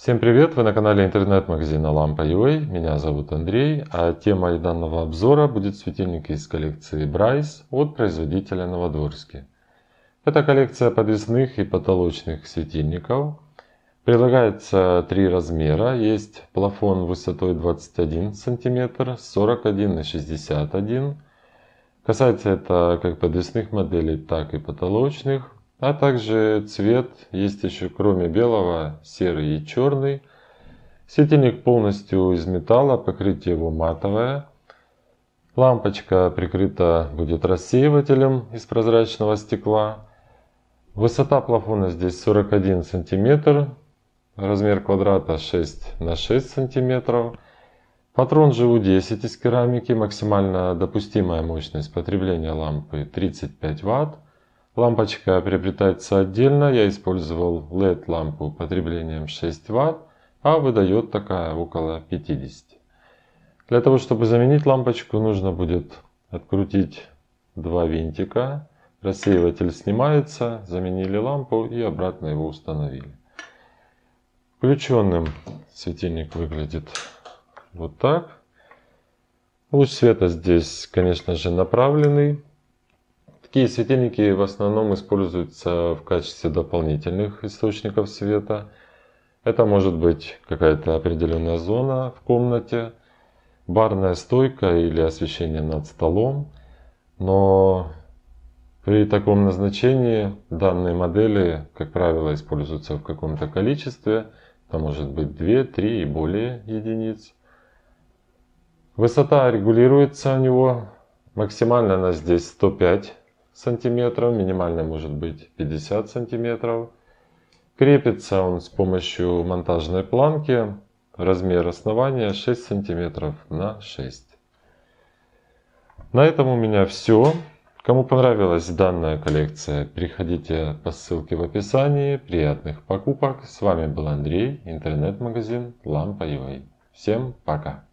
Всем привет! Вы на канале интернет-магазина Lampa.ua. Меня зовут Андрей, а темой данного обзора будет светильник из коллекции Bryce от производителя Новодворский. Это коллекция подвесных и потолочных светильников. Прилагается три размера. Есть плафон высотой 21 см, 41 на 61 Касается это как подвесных моделей, так и потолочных. А также цвет, есть еще кроме белого, серый и черный. Светильник полностью из металла, покрытие его матовое. Лампочка прикрыта будет рассеивателем из прозрачного стекла. Высота плафона здесь 41 сантиметр, размер квадрата 6 на 6 сантиметров. Патрон ЖУ-10 из керамики, максимально допустимая мощность потребления лампы 35 Вт. Лампочка приобретается отдельно, я использовал LED-лампу потреблением 6 Вт, а выдает такая около 50. Для того, чтобы заменить лампочку, нужно будет открутить два винтика. Рассеиватель снимается, заменили лампу и обратно его установили. Включенным светильник выглядит вот так. Луч света здесь, конечно же, направленный. Такие светильники в основном используются в качестве дополнительных источников света. Это может быть какая-то определенная зона в комнате, барная стойка или освещение над столом. Но при таком назначении данные модели, как правило, используются в каком-то количестве. Это может быть 2, 3 и более единиц. Высота регулируется у него. Максимально она здесь 105 сантиметров, минимальный может быть 50 сантиметров. Крепится он с помощью монтажной планки. Размер основания 6 сантиметров на 6. На этом у меня все. Кому понравилась данная коллекция, переходите по ссылке в описании. Приятных покупок. С вами был Андрей, интернет-магазин Лампа.ua. Всем пока!